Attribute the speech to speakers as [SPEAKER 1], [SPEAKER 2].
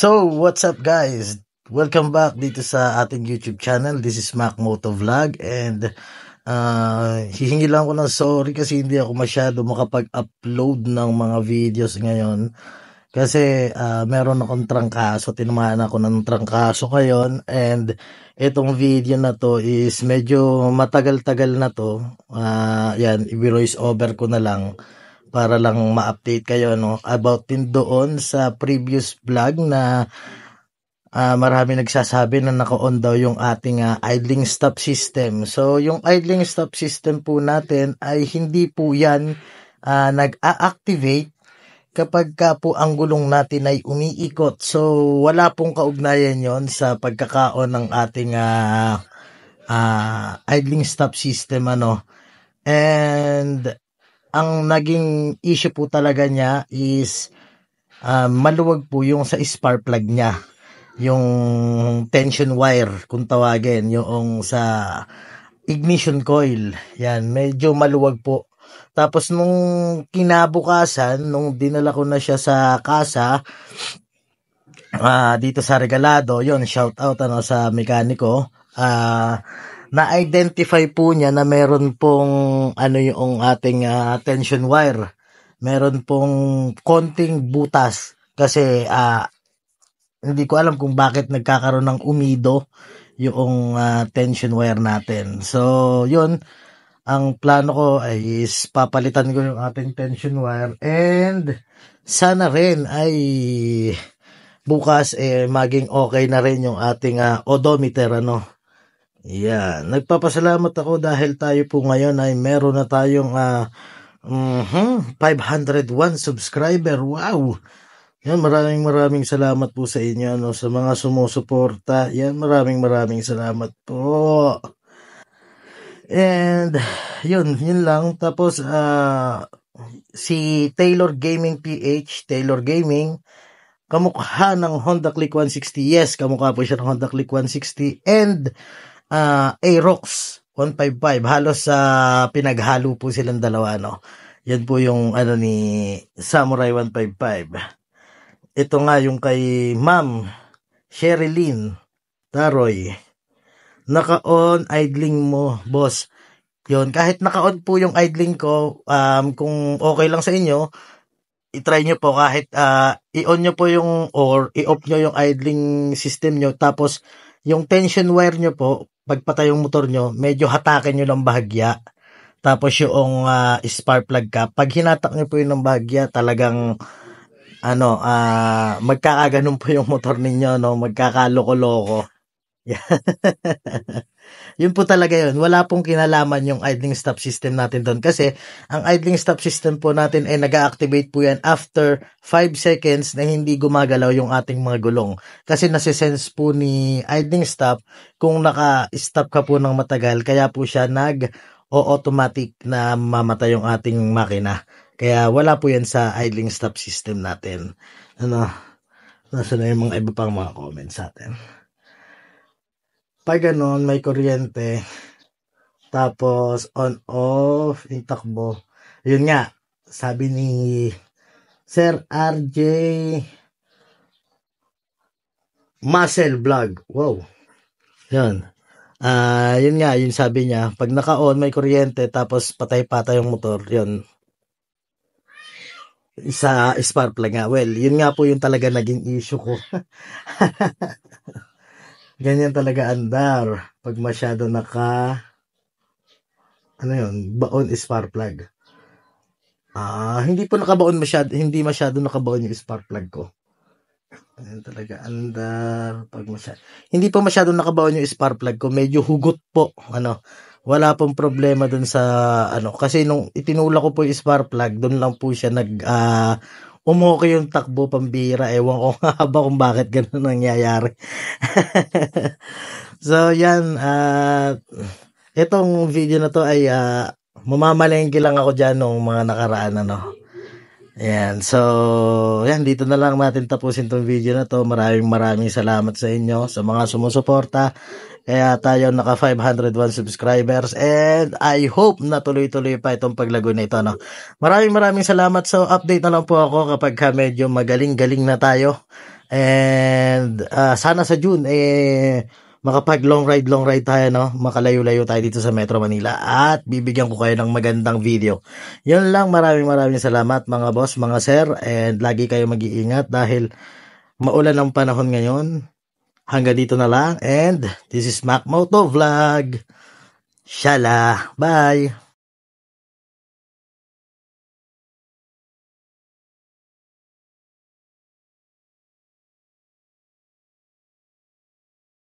[SPEAKER 1] So, what's up guys? Welcome back dito sa ating YouTube channel. This is Mac Moto Vlog and uh, hihingi lang ako ng sorry kasi hindi ako masyado makapag-upload ng mga videos ngayon. Kasi uh, meron akong trangkaso, tinamaan ako ng trangkaso ngayon and itong video na to is medyo matagal-tagal na to. Uh, yan, i-voice over ko na lang para lang ma-update kayo no about din doon sa previous vlog na uh, marami nagsasabi na naka-on daw yung ating uh, idling stop system. So yung idling stop system po natin ay hindi po yan uh, ah, nag-activate kapag ka po ang gulong natin ay umiikot. So wala pong kaugnayan yon sa pagkakaon ng ating uh, uh, idling stop system ano. And ang naging issue po talaga niya is uh, maluwag po yung sa spark plug niya. Yung tension wire, kung tawagin, yung sa ignition coil. Yan, medyo maluwag po. Tapos nung kinabukasan, nung dinala ko na siya sa kasa, uh, ah, dito sa Regalado, yon shout out ano, sa mekaniko, ah, uh, na-identify po niya na meron pong ano yung ating uh, tension wire. Meron pong konting butas kasi uh, hindi ko alam kung bakit nagkakaroon ng umido yung uh, tension wire natin. So, yun. Ang plano ko ay is papalitan ko yung ating tension wire and sana rin ay bukas eh maging okay na rin yung ating uh, odometer ano Yeah, nagpapasalamat ako dahil tayo po ngayon ay meron na tayong uh, uh-huh, 501 subscriber. Wow! Yan, maraming maraming salamat po sa inyo no, sa mga sumusuporta. Yan, maraming maraming salamat po. And yun, yun lang. Tapos uh, si Taylor Gaming PH, Taylor Gaming, kamukha ng Honda Click 160. Yes, kamukha po siya ng Honda Click 160. And uh, Aerox 155. Halos sa uh, pinaghalo po silang dalawa, no? Yan po yung ano ni Samurai 155. Ito nga yung kay Ma'am Sherilyn Taroy. Naka-on idling mo, boss. yon kahit naka-on po yung idling ko, um, kung okay lang sa inyo, i-try nyo po kahit uh, i-on nyo po yung or i-off nyo yung idling system nyo tapos yung tension wire nyo po pagpatay yung motor nyo, medyo hatakin nyo ng bahagya. Tapos yung uh, spark plug cap, pag hinatak nyo po yun ng bahagya, talagang ano, uh, ah, magkakaganon po yung motor ninyo, no? magkakaloko-loko. yun po talaga yun. Wala pong kinalaman yung idling stop system natin doon. Kasi, ang idling stop system po natin ay nag activate po yan after 5 seconds na hindi gumagalaw yung ating mga gulong. Kasi nasisense po ni idling stop kung naka-stop ka po ng matagal. Kaya po siya nag o automatic na mamatay yung ating makina. Kaya wala po yan sa idling stop system natin. Ano, nasa na yung mga iba pang mga comments natin may ganun, may kuryente. Tapos, on-off, yung takbo. Yun nga, sabi ni Sir RJ Muscle Vlog. Wow. Yun. Ah, uh, yun nga, yun sabi niya, pag naka-on may kuryente tapos patay-patay yung motor, yun. Isa spark plug nga. Well, yun nga po yung talaga naging issue ko. ganyan talaga andar pag masyado naka ano yun, baon spark plug. Ah, hindi po nakabaon masyado, hindi masyado nakabaon yung spark plug ko. Ayan talaga, andar pag masyado. Hindi po masyado nakabaon yung spark plug ko, medyo hugot po, ano. Wala pong problema dun sa ano kasi nung itinula ko po yung spark plug, doon lang po siya nag uh, umoke yung takbo pambira. Ewan ko nga ba kung bakit ganun nangyayari. so, yan. Uh, itong video na to ay uh, mamamalengke lang ako dyan nung mga nakaraan ano. Yan. so, yan, dito na lang natin tapusin tong video na to. Maraming maraming salamat sa inyo, sa mga sumusuporta, kaya tayo naka 501 subscribers and I hope na tuloy-tuloy pa itong paglago nito. No? Maraming maraming salamat. So update na lang po ako kapag ka medyo magaling-galing na tayo. And uh, sana sa June eh makapag long ride long ride tayo no makalayo-layo tayo dito sa Metro Manila at bibigyan ko kayo ng magandang video yun lang maraming maraming salamat mga boss mga sir and lagi kayo mag-iingat dahil maulan ang panahon ngayon hanggang dito na lang. And this is Mac Moto Vlog. Shala. Bye.